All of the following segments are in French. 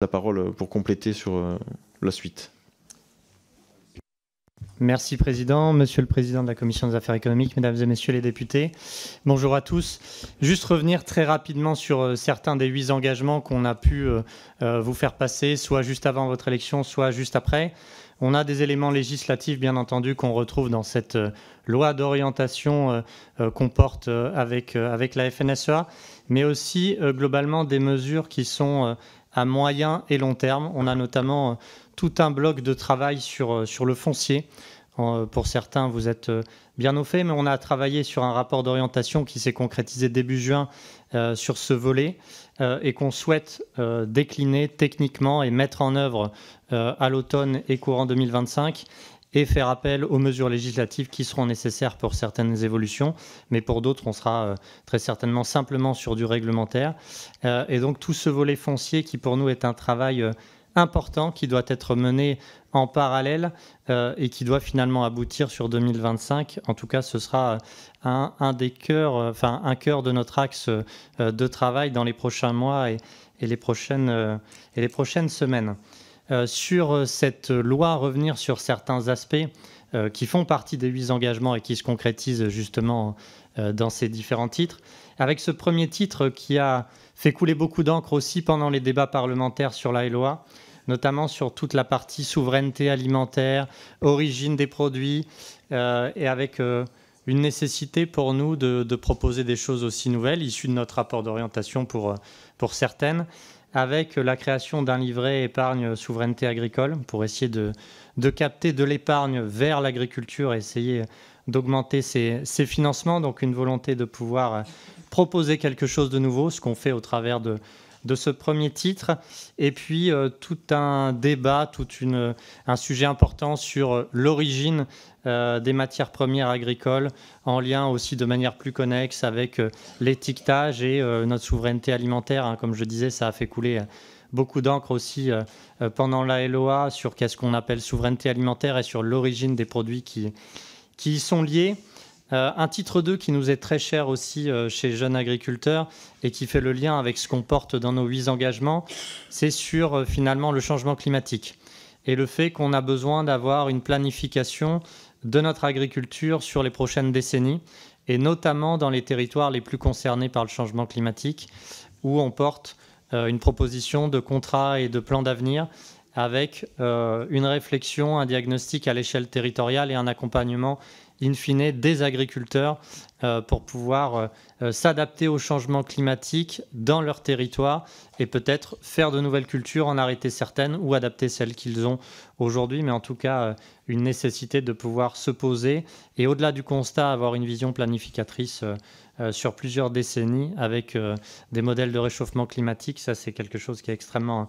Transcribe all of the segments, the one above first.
la parole euh, pour compléter sur euh, la suite. Merci Président, Monsieur le Président de la Commission des affaires économiques, Mesdames et Messieurs les députés, bonjour à tous. Juste revenir très rapidement sur euh, certains des huit engagements qu'on a pu vous faire passer, soit juste avant votre élection, soit juste après. On a des éléments législatifs, bien entendu, qu'on retrouve dans cette loi d'orientation qu'on porte avec, avec la FNSEA, mais aussi globalement des mesures qui sont à moyen et long terme. On a notamment euh, tout un bloc de travail sur, euh, sur le foncier. Euh, pour certains, vous êtes bien au fait, mais on a travaillé sur un rapport d'orientation qui s'est concrétisé début juin sur ce volet et qu'on souhaite décliner techniquement et mettre en œuvre à l'automne et courant 2025 et faire appel aux mesures législatives qui seront nécessaires pour certaines évolutions, mais pour d'autres, on sera euh, très certainement simplement sur du réglementaire. Euh, et donc tout ce volet foncier qui pour nous est un travail euh, important qui doit être mené en parallèle et qui doit finalement aboutir sur 2025. En tout cas, ce sera un, un des cœurs, enfin un cœur de notre axe de travail dans les prochains mois et les, prochaines, et les prochaines semaines. Euh, sur euh, cette loi, revenir sur certains aspects euh, qui font partie des huit engagements et qui se concrétisent justement dans ces différents titres. Avec ce premier titre qui a fait couler beaucoup d'encre aussi pendant les débats parlementaires sur la loi, notamment sur toute la partie souveraineté alimentaire, origine des produits, et avec une nécessité pour nous de, proposer des choses aussi nouvelles, issues de notre rapport d'orientation pour certaines avec la création d'un livret épargne souveraineté agricole pour essayer de, capter de l'épargne vers l'agriculture et essayer d'augmenter ses, financements. Donc une volonté de pouvoir proposer quelque chose de nouveau, ce qu'on fait au travers de, de ce premier titre, et puis euh, tout un débat, tout un sujet important sur euh, l'origine euh, des matières premières agricoles, en lien aussi de manière plus connexe avec l'étiquetage et notre souveraineté alimentaire. Hein. comme je disais, ça a fait couler beaucoup d'encre aussi pendant la LOA sur qu'est-ce qu'on appelle souveraineté alimentaire et sur l'origine des produits qui, qui y sont liés. Euh, un titre 2 qui nous est très cher aussi euh, chez Jeunes Agriculteurs et qui fait le lien avec ce qu'on porte dans nos huit engagements, c'est sur euh, finalement le changement climatique et le fait qu'on a besoin d'avoir une planification de notre agriculture sur les prochaines décennies et notamment dans les territoires les plus concernés par le changement climatique où on porte une proposition de contrat et de plan d'avenir avec une réflexion, un diagnostic à l'échelle territoriale et un accompagnement in fine, des agriculteurs euh, pour pouvoir euh, euh, s'adapter au changement climatique dans leur territoire et peut-être faire de nouvelles cultures, en arrêter certaines ou adapter celles qu'ils ont aujourd'hui. Mais en tout cas, une nécessité de pouvoir se poser et au-delà du constat, avoir une vision planificatrice sur plusieurs décennies avec des modèles de réchauffement climatique. Ça, c'est quelque chose qui est extrêmement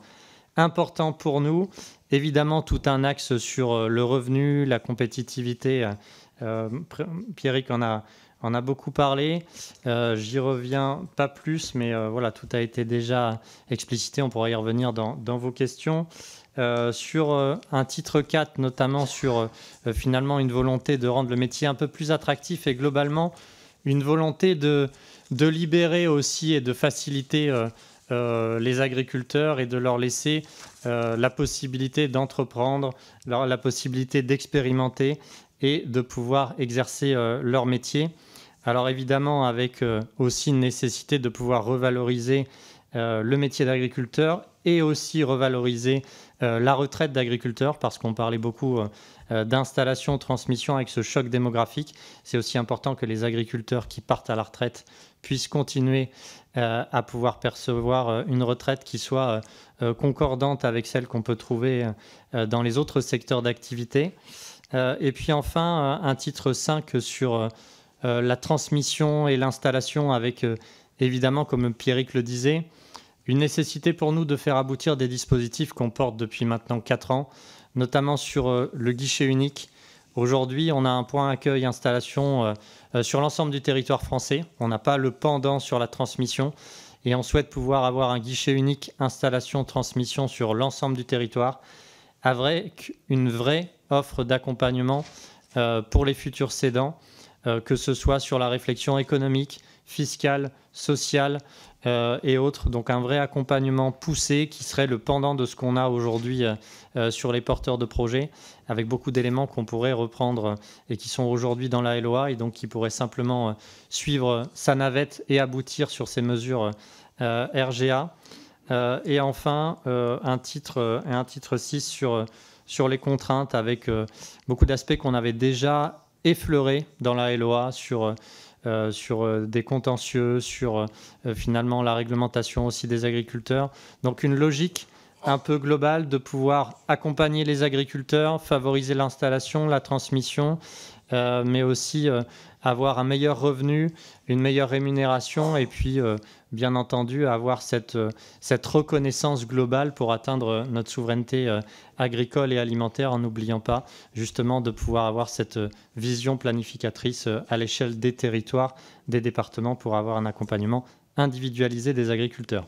important pour nous. Évidemment, tout un axe sur le revenu, la compétitivité euh, Pierrick en a, a beaucoup parlé. Euh, j'y reviens pas plus, mais euh, voilà, tout a été déjà explicité. On pourra y revenir dans, vos questions. sur un titre 4, notamment sur finalement une volonté de rendre le métier un peu plus attractif et globalement une volonté de, libérer aussi et de faciliter les agriculteurs et de leur laisser la possibilité d'entreprendre, la possibilité d'expérimenter et de pouvoir exercer euh, leur métier. Alors évidemment, avec euh, aussi une nécessité de pouvoir revaloriser euh, le métier d'agriculteur et aussi revaloriser la retraite d'agriculteur, parce qu'on parlait beaucoup d'installation, transmission avec ce choc démographique. C'est aussi important que les agriculteurs qui partent à la retraite puissent continuer à pouvoir percevoir une retraite qui soit concordante avec celle qu'on peut trouver dans les autres secteurs d'activité. Euh, et puis enfin, euh, un titre 5 sur euh, la transmission et l'installation avec, évidemment, comme Pierrick le disait, une nécessité pour nous de faire aboutir des dispositifs qu'on porte depuis maintenant 4 ans, notamment sur le guichet unique. Aujourd'hui, on a un point accueil installation sur l'ensemble du territoire français. On n'a pas le pendant sur la transmission et on souhaite pouvoir avoir un guichet unique installation transmission sur l'ensemble du territoire vrai, une vraie offre d'accompagnement euh, pour les futurs cédants, euh, que ce soit sur la réflexion économique, fiscale, sociale euh, et autres. Donc un vrai accompagnement poussé qui serait le pendant de ce qu'on a aujourd'hui sur les porteurs de projets, avec beaucoup d'éléments qu'on pourrait reprendre et qui sont aujourd'hui dans la LOA et donc qui pourraient simplement suivre sa navette et aboutir sur ces mesures RGA. Euh, et enfin, euh, un, titre, euh, un titre 6 sur, sur les contraintes avec beaucoup d'aspects qu'on avait déjà effleurés dans la LOA sur, sur des contentieux, sur finalement la réglementation aussi des agriculteurs. Donc une logique un peu globale de pouvoir accompagner les agriculteurs, favoriser l'installation, la transmission, euh, mais aussi euh, avoir un meilleur revenu, une meilleure rémunération et puis, euh, bien entendu, avoir cette, reconnaissance globale pour atteindre notre souveraineté agricole et alimentaire en n'oubliant pas justement de pouvoir avoir cette vision planificatrice à l'échelle des territoires, des départements pour avoir un accompagnement individualisé des agriculteurs.